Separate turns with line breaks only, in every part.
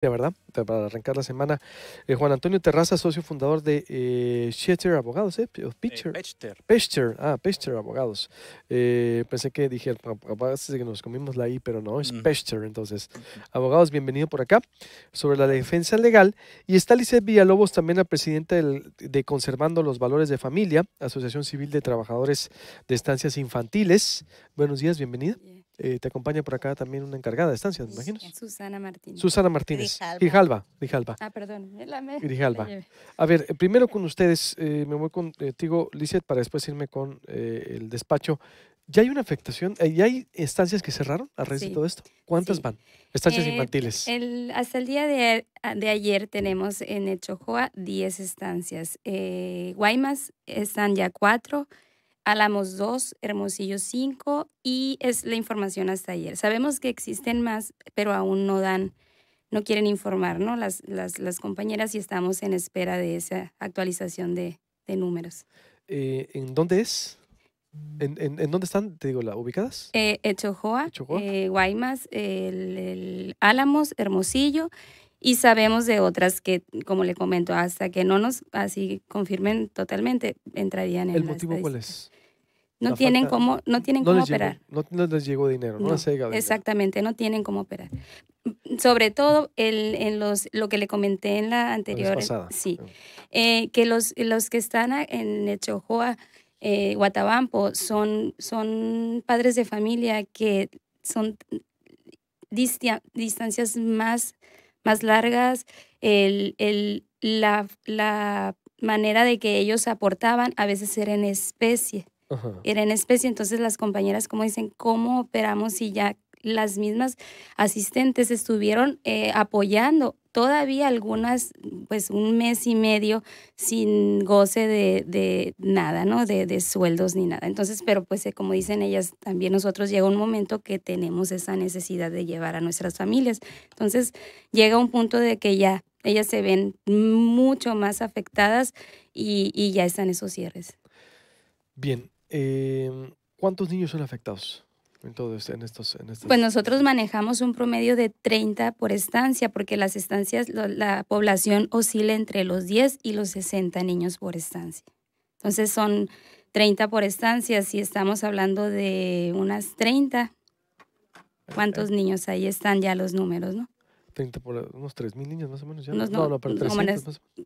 de ¿verdad? Para arrancar la semana, eh, Juan Antonio Terraza, socio fundador de eh, Abogados, ¿eh? Pitcher. Eh, ah, Pechter Abogados. Eh, pensé que dije, parece que nos comimos la I, pero no, es mm. entonces. Abogados, bienvenido por acá, sobre la defensa legal. Y está Lizeth Villalobos, también la presidenta de Conservando los Valores de Familia, Asociación Civil de Trabajadores de Estancias Infantiles. Buenos días, bienvenida. Eh, te acompaña por acá también una encargada de estancias, ¿me imaginas?
Susana Martínez. Susana Martínez. Grijalba. Grijalba. Ah, perdón. La
a ver, eh, primero con ustedes, eh, me voy contigo, Lizeth, para después irme con el despacho. ¿Ya hay una afectación? ¿Ya hay estancias que cerraron a raíz de todo esto? ¿Cuántas van? Estancias infantiles.
hasta el día de, de, ayer tenemos en Echojoa 10 estancias. Guaymas están ya 4. Álamos 2, Hermosillo 5 y es la información hasta ayer. Sabemos que existen más, pero aún no dan, no quieren informar, ¿no? Las, las, compañeras y estamos en espera de esa actualización de, números.
Eh, ¿En dónde es? ¿En, dónde están, te digo, la, ubicadas?
Eh, Echojoa, eh, Guaymas, el, Álamos, Hermosillo y sabemos de otras que, como le comento, hasta que no nos así confirmen totalmente, entrarían en ¿El El motivo cuál es? No tienen, cómo, no tienen cómo operar. no,
les llegó dinero, no, les
Exactamente, no tienen cómo operar. Sobre todo el, en los, lo que le comenté en la anterior. sí. Ah. Eh, que los, los que están en Echojoa, eh, Guatabampo, son, son padres de familia que son distancias más, más largas. El, el, la, la manera de que ellos aportaban a veces era en especie era en especie. Entonces las compañeras como dicen, ¿cómo operamos y ya las mismas asistentes estuvieron eh, apoyando todavía algunas, pues un mes y medio sin goce de, de nada, ¿no? De, sueldos ni nada. Entonces, pero pues eh, como dicen ellas, también nosotros llega un momento que tenemos esa necesidad de llevar a nuestras familias. Entonces, llega un punto de que ya ellas se ven mucho más afectadas y, y ya están esos cierres.
Bien, Em, ¿Cuántos niños son afectados? en este, estos, en estos... Pues nosotros
manejamos un promedio de 30 por estancia, porque las estancias, la población oscila entre los 10 y los 60 niños por estancia. Entonces son 30 por estancia, si estamos hablando de unas 30, eh, ¿cuántos eh. niños ahí están ya los números, no?
por unos 3.000 niños más o menos. ¿ya? No, no,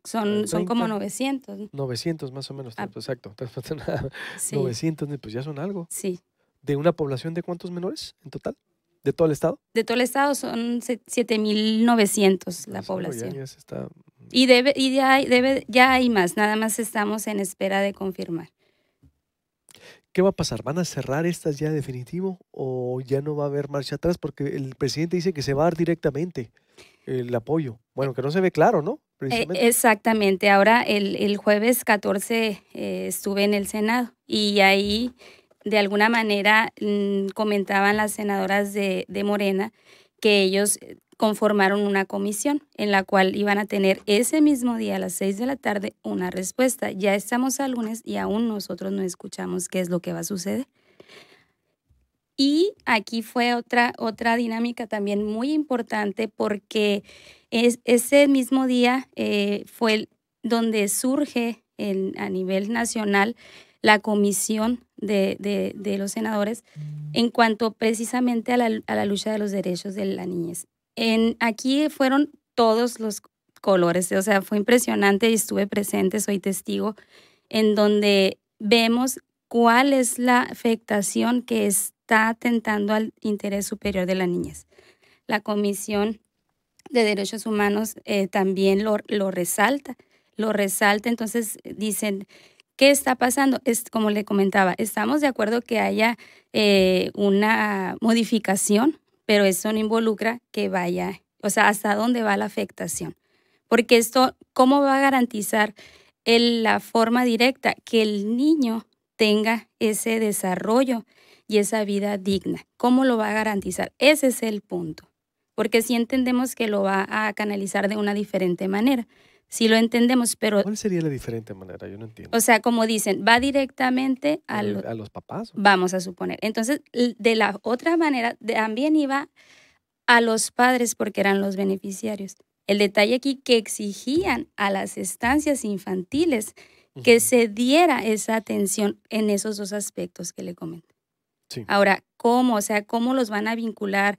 son, son como 900.
900 más o menos, exacto. 900, pues ya son algo. Sí. ¿De una población de
cuántos menores
en total? ¿De todo el estado?
De todo el estado son 7.900 la pues, población. Y, debe, y debe, ya hay más, nada más estamos en espera de confirmar.
¿Qué va a pasar? ¿Van a cerrar estas ya definitivo o ya no va a haber marcha atrás? Porque el presidente dice que se va a dar directamente el apoyo. Bueno, que no se ve claro, ¿no? Eh,
exactamente. Ahora el, jueves 14 eh, estuve en el Senado y ahí de alguna manera mm, comentaban las senadoras de, de Morena que ellos eh, conformaron una comisión en la cual iban a tener ese mismo día a las seis de la tarde una respuesta. Ya estamos a lunes y aún nosotros no escuchamos qué es lo que va a suceder. Y aquí fue otra, otra dinámica también muy importante porque es, ese mismo día eh, fue donde surge a nivel nacional la comisión de, los senadores en cuanto precisamente a la lucha de los derechos de la niñez aquí fueron todos los colores, o sea, fue impresionante y estuve presente, soy testigo, en donde vemos cuál es la afectación que está atentando al interés superior de la niñez. La Comisión de Derechos Humanos eh, también lo, resalta, lo resalta, entonces eh, dicen, ¿Qué está pasando? Es, como le comentaba, estamos de acuerdo que haya eh, una modificación pero eso no involucra que vaya, o sea, hasta dónde va la afectación. Porque esto, ¿cómo va a garantizar en la forma directa que el niño tenga ese desarrollo y esa vida digna? ¿Cómo lo va a garantizar? Ese es el punto. Porque si entendemos que lo va a canalizar de una diferente manera, si lo entendemos, pero... ¿Cuál sería la diferente manera? Yo no entiendo. O sea, como dicen, va directamente a, los... a los papás. Vamos a suponer. Entonces, de la otra manera, también iba a los padres porque eran los beneficiarios. El detalle aquí que exigían a las estancias infantiles que se diera esa atención en esos dos aspectos que le comenté. Ahora, ¿cómo? O sea, ¿cómo los van a vincular?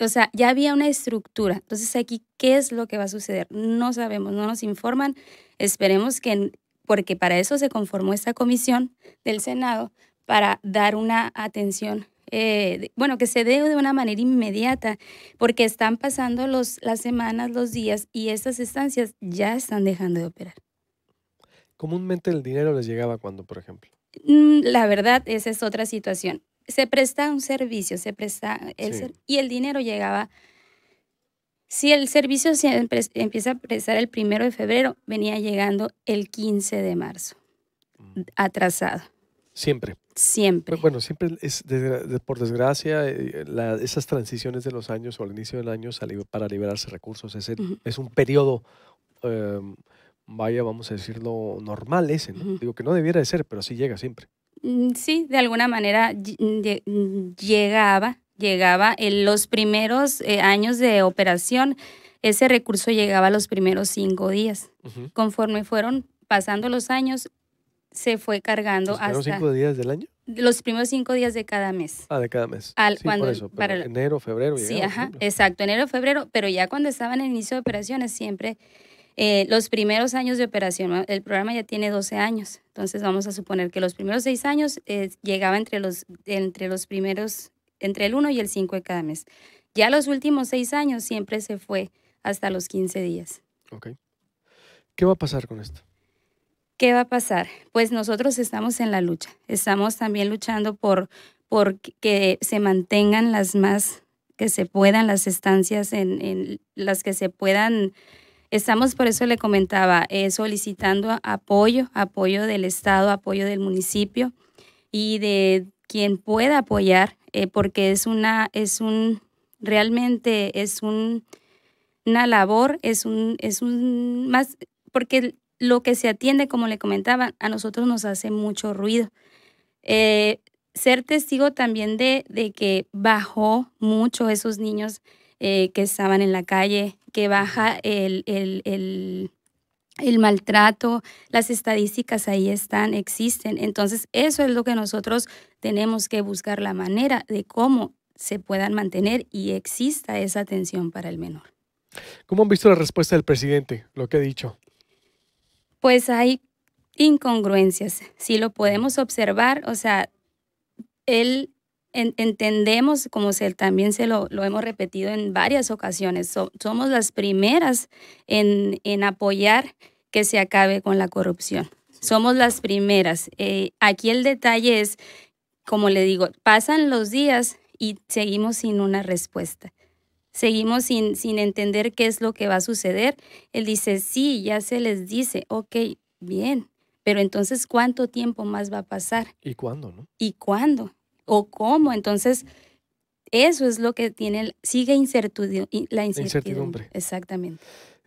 O sea, ya había una estructura. Entonces aquí, ¿qué es lo que va a suceder? No sabemos, no nos informan. Esperemos que, porque para eso se conformó esta comisión del Senado, para dar una atención eh, bueno, que se dé de una manera inmediata, porque están pasando los, las semanas, los días y estas estancias ya están dejando de operar.
¿Comúnmente el dinero les llegaba cuando, por ejemplo?
Mm, la verdad, esa es otra situación se presta un servicio, se presta y el dinero llegaba. Si el servicio empieza a prestar el primero de febrero, venía llegando el 15 de marzo, mm. atrasado.
Siempre. Siempre. Pues, bueno, siempre es, por desgracia, eh, esas transiciones de los años o al inicio del año para liberarse recursos es, es un periodo em, vaya, vamos a decirlo, normal ese, Digo que no debiera de ser, pero así llega siempre.
Mm, sí, de alguna manera mm, mm, llegaba, llegaba en los primeros eh, años de operación, ese recurso llegaba los primeros cinco días. Conforme fueron pasando los años, se fue cargando hasta... ¿Los cinco días del año? Los primeros cinco días de cada mes.
Ah, de cada mes. Al, enero, febrero. Sí, ajá,
exacto, enero, febrero, pero ya cuando estaban en inicio de operaciones siempre eh, los primeros años de operación, el programa ya tiene 12 años, entonces vamos a suponer que los primeros 6 años eh, llegaba entre los, entre los primeros, entre el 1 y el 5 de cada mes. Ya los últimos 6 años siempre se fue hasta los 15 días. Ok.
¿Qué va a pasar con esto?
¿Qué va a pasar? Pues nosotros estamos en la lucha. Estamos también luchando por, por que se mantengan las más que se puedan las estancias en, en las que se puedan Estamos, por eso le comentaba, eh, solicitando apoyo, apoyo del Estado, apoyo del municipio y de quien pueda apoyar, eh, porque es una, es un, realmente es una labor, es un, es un, más, porque lo que se atiende, como le comentaba, a nosotros nos hace mucho ruido. Eh, ser testigo también de, de, que bajó mucho esos niños que estaban en la calle, que baja el, el, maltrato, las estadísticas ahí están, existen. Entonces, eso es lo que nosotros tenemos que buscar la manera de cómo se puedan mantener y exista esa atención para el menor.
¿Cómo han visto la respuesta del presidente, lo que ha dicho?
Pues hay incongruencias, si lo podemos observar, o sea, él entendemos, como se, también se lo, hemos repetido en varias ocasiones, somos las primeras en, apoyar que se acabe con la corrupción. Somos las primeras. Eh, aquí el detalle es, como le digo, pasan los días y seguimos sin una respuesta. Seguimos sin, sin entender qué es lo que va a suceder. Él dice, sí, ya se les dice, ok, bien, pero entonces, ¿cuánto tiempo más va a pasar?
¿Y cuándo, no?
¿Y cuándo? o cómo. Entonces, eso es lo que tiene, sigue incertidumbre, la incertidumbre. Exactamente.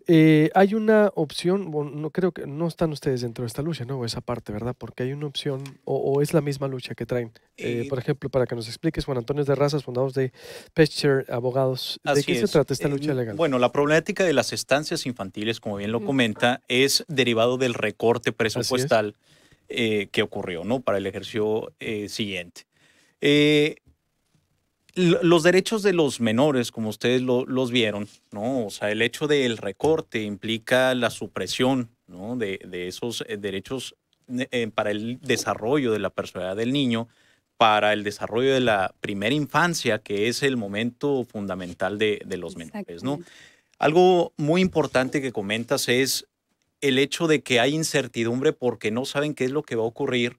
Eh, hay una opción, no creo que no están ustedes dentro de esta lucha, ¿no? Esa parte, ¿verdad? Porque hay una opción, o, es la misma lucha que traen. Eh, eh, por ejemplo, para que nos expliques, Juan Antonio de Razas, fundados de Pescher Abogados, ¿de qué se trata esta lucha legal?
Bueno, la problemática de las estancias infantiles, como bien lo comenta, es derivado del recorte presupuestal que ocurrió, ¿no? Para el ejercicio siguiente. Eh, los derechos de los menores, como ustedes los vieron, ¿no? O sea, el hecho del recorte implica la supresión ¿no? de, esos eh, derechos eh, para el desarrollo de la personalidad del niño, para el desarrollo de la primera infancia, que es el momento fundamental de, de los menores, ¿no? Algo muy importante que comentas es el hecho de que hay incertidumbre porque no saben qué es lo que va a ocurrir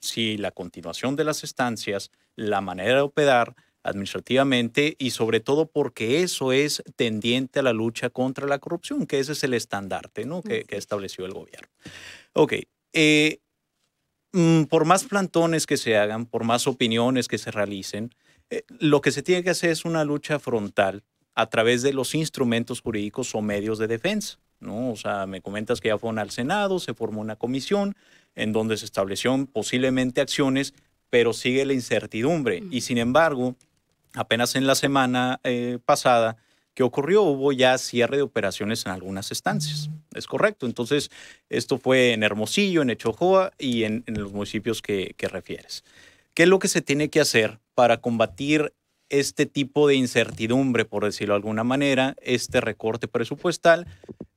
si la continuación de las estancias la manera de operar administrativamente y sobre todo porque eso es tendiente a la lucha contra la corrupción, que ese es el estandarte que, estableció el gobierno. Ok, eh, mm, por más plantones que se hagan, por más opiniones que se realicen, eh, lo que se tiene que hacer es una lucha frontal a través de los instrumentos jurídicos o medios de defensa. ¿no? O sea, me comentas que ya fueron al Senado, se formó una comisión en donde se establecieron posiblemente acciones pero sigue la incertidumbre. Y sin embargo, apenas en la semana eh, pasada, que ocurrió? Hubo ya cierre de operaciones en algunas estancias. Mm. Es correcto. Entonces, esto fue en Hermosillo, en Echojoa y en, los municipios que, refieres. ¿Qué es lo que se tiene que hacer para combatir este tipo de incertidumbre, por decirlo de alguna manera, este recorte presupuestal,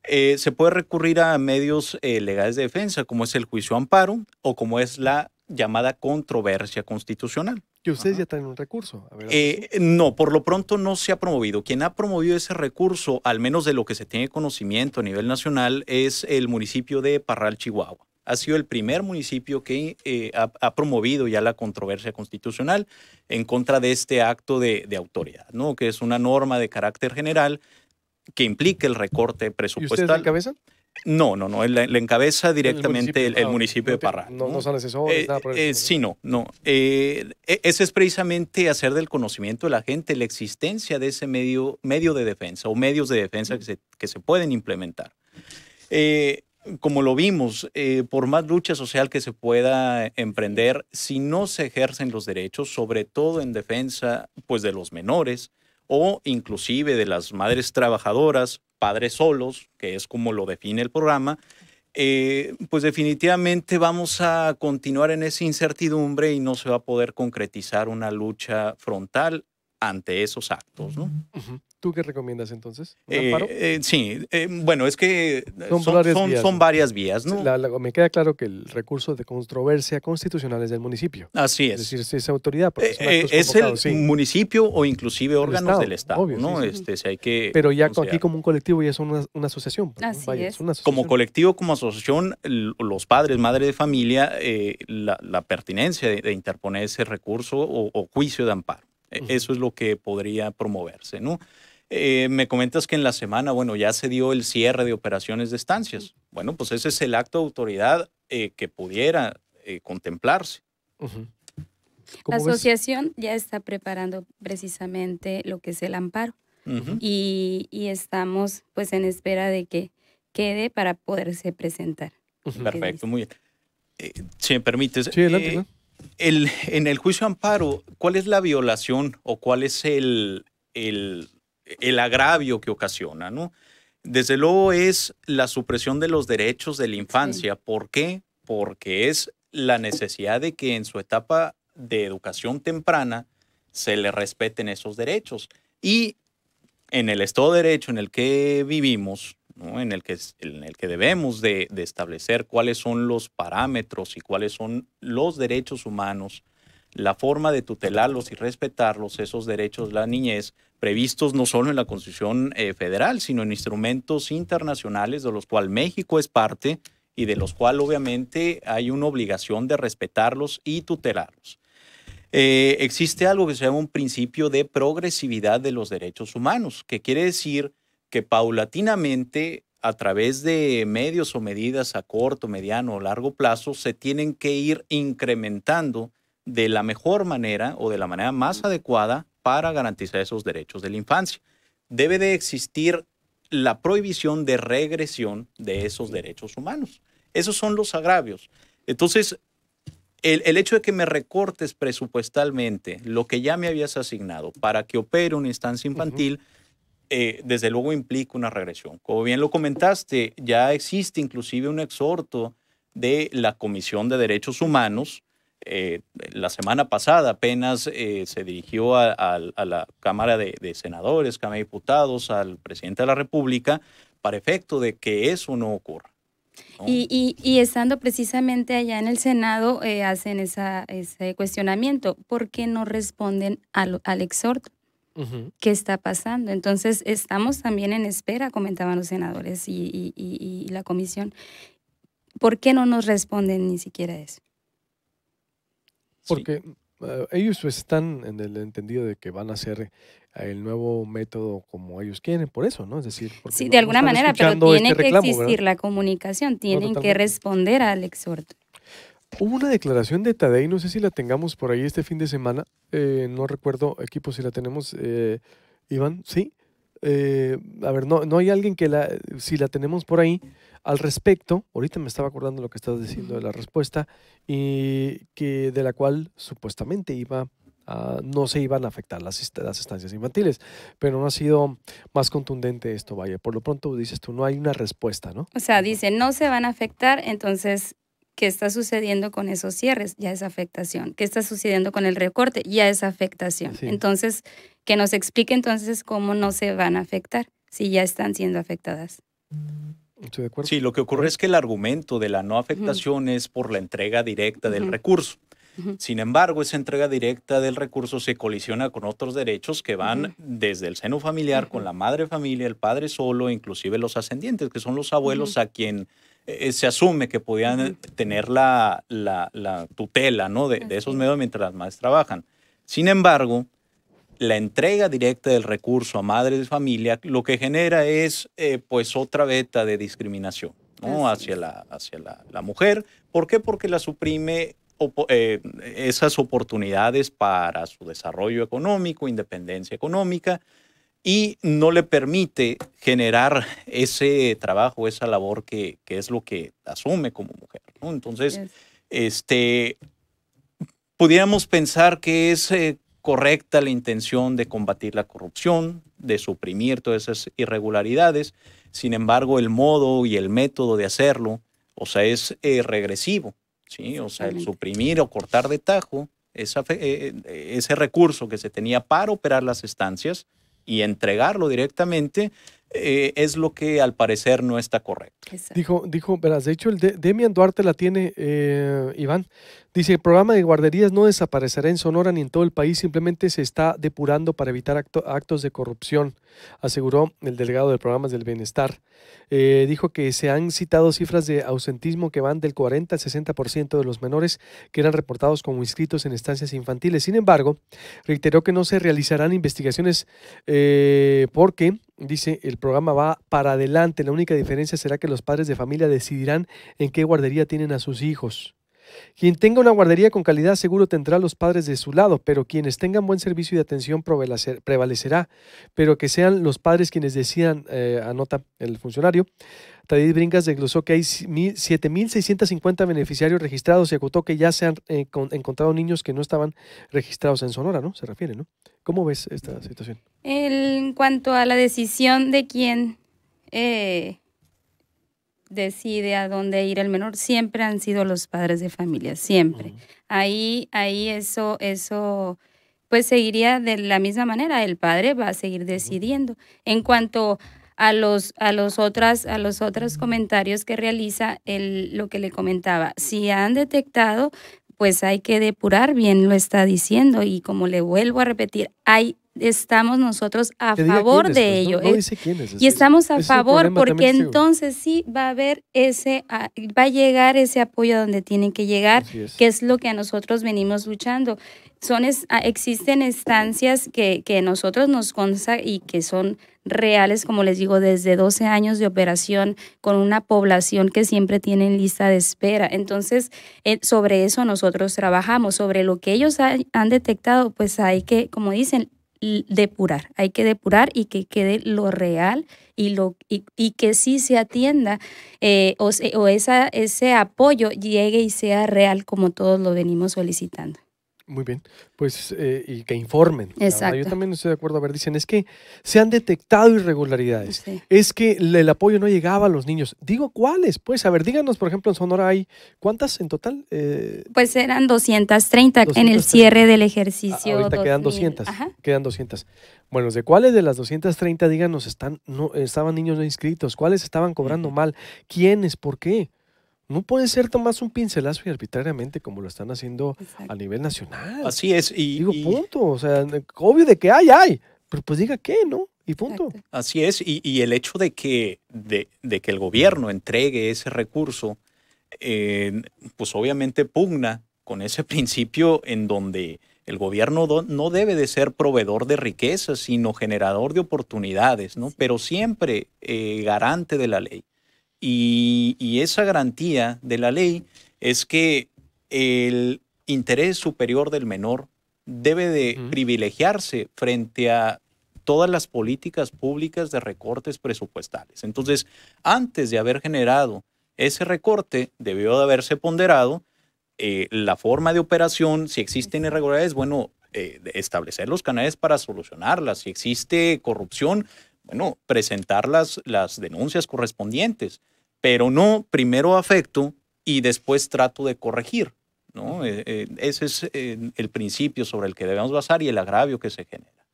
eh, se puede recurrir a medios eh, legales de defensa, como es el juicio amparo o como es la llamada controversia constitucional.
Que ustedes ya tienen un recurso.
Eh, no, por lo pronto no se ha promovido. Quien ha promovido ese recurso, al menos de lo que se tiene conocimiento a nivel nacional, es el municipio de Parral, Chihuahua. Ha sido el primer municipio que eh, ha, promovido ya la controversia constitucional en contra de este acto de, autoridad, ¿no? que es una norma de carácter general que implica el recorte presupuestal. ¿Y ustedes la cabeza? No, no, no. Le, encabeza directamente el municipio, de Parra. No,
¿no? son eh, eh,
Sí, no, no. Eh, e, ese es precisamente hacer del conocimiento de la gente la existencia de ese medio, medio de defensa o medios de defensa que se, que se pueden implementar. como lo vimos, por más lucha social que se pueda emprender, si no se ejercen los derechos, sobre todo en defensa pues, de los menores, o inclusive de las madres trabajadoras, padres solos, que es como lo define el programa, eh, pues definitivamente vamos a continuar en esa incertidumbre y no se va a poder concretizar una lucha frontal ante esos actos.
¿no? ¿Tú qué recomiendas entonces? Eh, eh,
sí, eh, bueno, es que son,
varias, vías, ¿no? me queda claro que el recurso de controversia constitucional es del municipio. Así es. Es decir, si es autoridad. es el municipio
o inclusive órganos del Estado. ¿no? Este, hay que Pero ya aquí como
un colectivo ya pues, es una, asociación. Así es.
Como colectivo, como asociación, los padres, madres de familia, la, pertinencia de, interponer ese recurso o, juicio de amparo. E, eso es lo que podría promoverse, ¿no? Eh, me comentas que en la semana, bueno, ya se dio el cierre de operaciones de estancias. Bueno, pues ese es el acto de autoridad eh, que pudiera eh, contemplarse.
La asociación ya está preparando precisamente lo que es el amparo y, estamos pues en espera de que quede para poderse presentar.
Perfecto, muy bien. si me permites, el, en el juicio amparo, ¿cuál es la violación o cuál es el el agravio que ocasiona, ¿no? Desde luego es la supresión de los derechos de la infancia. ¿Por qué? Porque es la necesidad de que en su etapa de educación temprana se le respeten esos derechos. Y en el Estado de Derecho en el que vivimos, en, el que, en el que debemos de, establecer cuáles son los parámetros y cuáles son los derechos humanos, la forma de tutelarlos y respetarlos, esos derechos, la niñez, previstos no solo en la Constitución eh, Federal, sino en instrumentos internacionales de los cuales México es parte y de los cuales obviamente hay una obligación de respetarlos y tutelarlos. Eh, existe algo que se llama un principio de progresividad de los derechos humanos, que quiere decir que paulatinamente, a través de medios o medidas a corto, mediano o largo plazo, se tienen que ir incrementando de la mejor manera o de la manera más adecuada para garantizar esos derechos de la infancia. Debe de existir la prohibición de regresión de esos derechos humanos. Esos son los agravios. Entonces, el, hecho de que me recortes presupuestalmente lo que ya me habías asignado para que opere una instancia infantil, eh, desde luego implica una regresión. Como bien lo comentaste, ya existe inclusive un exhorto de la Comisión de Derechos Humanos eh, la semana pasada apenas eh, se dirigió a, la Cámara de, Senadores, Cámara de Diputados, al presidente de la República, para efecto de que eso no ocurra.
Y, estando precisamente allá en el Senado, eh, hacen esa, ese cuestionamiento. ¿Por qué no responden al, exhorto? ¿Qué está pasando? Entonces, estamos también en espera, comentaban los senadores y, y la comisión. ¿Por qué no nos responden ni siquiera eso?
Porque eh, ellos pues, están en el entendido de que van a hacer eh, el nuevo método como ellos quieren, por eso, ¿no? Es decir, sí, de alguna manera, pero tiene este que existir la
comunicación, tienen que responder al exhorto.
Hubo una declaración de Tadei, no sé si la tengamos por ahí este fin de semana, eh, no recuerdo, equipo, si la tenemos, eh, Iván, ¿sí? a ver, no, no hay alguien que la, si la tenemos por ahí, al respecto, ahorita me estaba acordando lo que estás diciendo de la respuesta, y que de la cual supuestamente iba no se iban a afectar las, estancias infantiles, pero no ha sido más contundente esto, vaya. Por lo pronto dices tú, no hay una respuesta, ¿no?
O sea, dice, no se van a afectar, entonces qué está sucediendo con esos cierres, ya es afectación. ¿Qué está sucediendo con el recorte? Ya es afectación. Entonces, que nos explique entonces cómo no se van a afectar si ya están siendo afectadas.
Sí, lo que ocurre es que el argumento de la no afectación es por la entrega directa del recurso. Sin embargo, esa entrega directa del recurso se colisiona con otros derechos que van desde el seno familiar, con la madre familia, el padre solo, inclusive los ascendientes, que son los abuelos a quien eh, eh, se asume que podían eh, tener la, tutela de, esos medios mientras las madres trabajan. Sin embargo, la entrega directa del recurso a madres de familia lo que genera es eh, pues otra beta de discriminación ¿no? hacia, la, hacia la, mujer. ¿Por qué? Porque la suprime eh, esas oportunidades para su desarrollo económico, independencia económica, y no le permite generar ese trabajo, esa labor que, es lo que asume como mujer. Entonces, este, pudiéramos pensar que es... Eh, correcta la intención de combatir la corrupción, de suprimir todas esas irregularidades. Sin embargo, el modo y el método de hacerlo, o sea, es eh, regresivo, ¿sí? O sea, el suprimir o cortar de tajo eh, eh, ese recurso que se tenía para operar las estancias y entregarlo directamente es lo que al parecer no está correcto.
Dijo, dijo, verás, de hecho el Duarte la tiene, Iván, Dice, el programa de guarderías no desaparecerá en Sonora ni en todo el país, simplemente se está depurando para evitar actos de corrupción, aseguró el delegado de programas del bienestar. Eh, dijo que se han citado cifras de ausentismo que van del 40 al 60% de los menores que eran reportados como inscritos en estancias infantiles. Sin embargo, reiteró que no se realizarán investigaciones eh, porque dice, el programa va para adelante. La única diferencia será que los padres de familia decidirán en qué guardería tienen a sus hijos. Quien tenga una guardería con calidad seguro tendrá a los padres de su lado, pero quienes tengan buen servicio y atención prevalecerá, pero que sean los padres quienes decidan, eh, anota el funcionario. Tadid Bringas desglosó que hay 7.650 beneficiarios registrados y acotó que ya se han eh, encontrado niños que no estaban registrados en Sonora, ¿no? Se refiere, ¿no? ¿Cómo ves esta situación?
en cuanto a la decisión de quién eh, decide a dónde ir el menor, siempre han sido los padres de familia, siempre. Ahí, ahí eso, eso, pues seguiría de la misma manera, el padre va a seguir decidiendo. En cuanto a los, a los, otras, a los otros comentarios que realiza, el, lo que le comentaba, si han detectado, pues hay que depurar bien, lo está diciendo, y como le vuelvo a repetir, hay estamos nosotros a favor de pues, ello. y estamos a favor porque entonces sí va a haber ese, ah, va a llegar ese apoyo donde tienen que llegar, que es lo que a nosotros venimos luchando. Son ah, existen estancias que, que nosotros nos consta y que son reales, como les digo, desde 12 años de operación con una población que siempre tienen lista de espera. Entonces, eh, sobre eso nosotros trabajamos, sobre lo que ellos han detectado, pues hay que, como dicen, depurar, hay que depurar y que quede lo real y, lo, y, que sí se atienda eh, o, o esa, ese apoyo llegue y sea real como todos lo venimos solicitando.
Muy bien, pues eh, y que informen. Exacto. Yo también estoy de acuerdo. A ver, dicen, es que se han detectado irregularidades. Es que el apoyo no llegaba a los niños. Digo, ¿cuáles? Pues, a ver, díganos, por ejemplo, en Sonora hay, ¿cuántas en total? Eh,
pues eran 230, en el cierre del ejercicio. Ah, ahorita quedan 200. Ajá.
Quedan 200. Bueno, ¿de cuáles de las 230, díganos, están, no, estaban niños no inscritos? ¿Cuáles estaban cobrando mal? ¿Quiénes? ¿Por qué? No puede ser tomás un pincelazo y arbitrariamente como lo están haciendo a nivel nacional. Así es. Y, Digo, punto. O sea, obvio de que hay, hay. Pero pues diga qué, ¿no? Y punto.
Así es. Y, el hecho de que, de, que el gobierno entregue ese recurso, pues obviamente pugna con ese principio en donde el gobierno no debe de ser proveedor de riquezas, sino generador de oportunidades, ¿no? Pero siempre eh, garante de la ley. Y, esa garantía de la ley es que el interés superior del menor debe de privilegiarse frente a todas las políticas públicas de recortes presupuestales. Entonces, antes de haber generado ese recorte, debió de haberse ponderado eh, la forma de operación, si existen irregularidades, bueno, eh, establecer los canales para solucionarlas, si existe corrupción, bueno, presentar las denuncias correspondientes pero no, primero afecto y después trato de corregir. ¿no? Eh, eh, ese es eh, el principio sobre el que debemos basar y el agravio que se genera.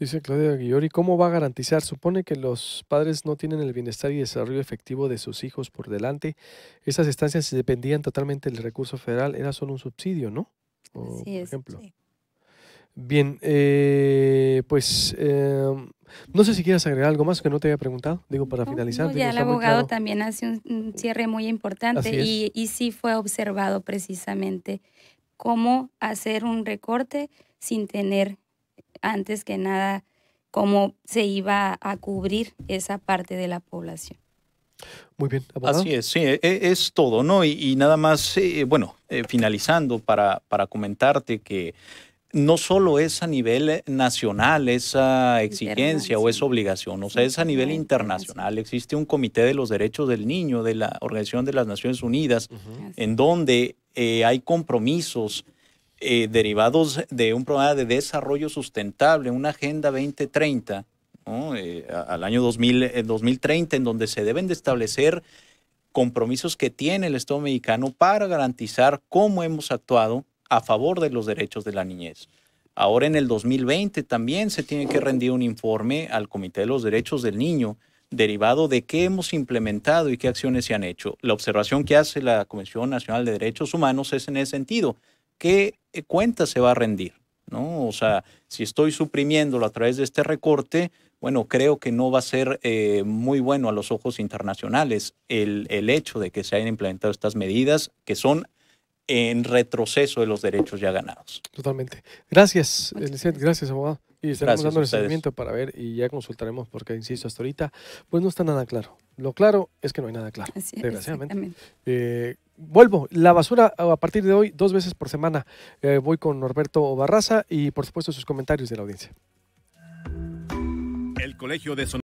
Dice Claudia Guillori, ¿cómo va a garantizar? Supone que los padres no tienen el bienestar y desarrollo efectivo de sus hijos por delante. Esas estancias dependían totalmente del recurso federal, era solo un subsidio, ¿no? Sí, es, ejemplo. Bien, pues em, no sé si quieres agregar algo más que no te había preguntado, digo, para finalizar. el abogado
también hace un cierre muy importante y, y sí fue observado precisamente cómo hacer un recorte sin tener antes que nada cómo se iba a cubrir esa parte de la población.
Muy bien,
Así es, sí, e, es, todo, ¿no? Y, nada más, eh, bueno, eh, finalizando para, para comentarte que no solo es a nivel eh, nacional esa exigencia o esa obligación, o sea, es a nivel internacional. Existe un comité de los derechos del niño de la Organización de las Naciones Unidas, en donde eh, hay compromisos eh, derivados de un programa de desarrollo sustentable, una Agenda 2030, al año 2030, en donde se deben de establecer compromisos que tiene el Estado mexicano para garantizar cómo hemos actuado a favor de los derechos de la niñez. Ahora en el 2020 también se tiene que rendir un informe al Comité de los Derechos del Niño derivado de qué hemos implementado y qué acciones se han hecho. La observación que hace la Comisión Nacional de Derechos Humanos es en ese sentido, ¿qué eh, cuenta se va a rendir? ¿No? O sea, si estoy suprimiéndolo a través de este recorte, bueno, creo que no va a ser eh, muy bueno a los ojos internacionales el, el hecho de que se hayan implementado estas medidas que son en retroceso de los derechos ya ganados.
Totalmente. Gracias, Elisette. Gracias, abogado. Y estaremos dando el seguimiento para ver y ya consultaremos porque, insisto, hasta ahorita pues no está nada claro. Lo claro es que no hay nada claro, Así desgraciadamente. Eh, vuelvo, la basura a partir de hoy dos veces por semana. Eh, voy con Norberto Barraza y por supuesto sus comentarios de la audiencia.
El Colegio de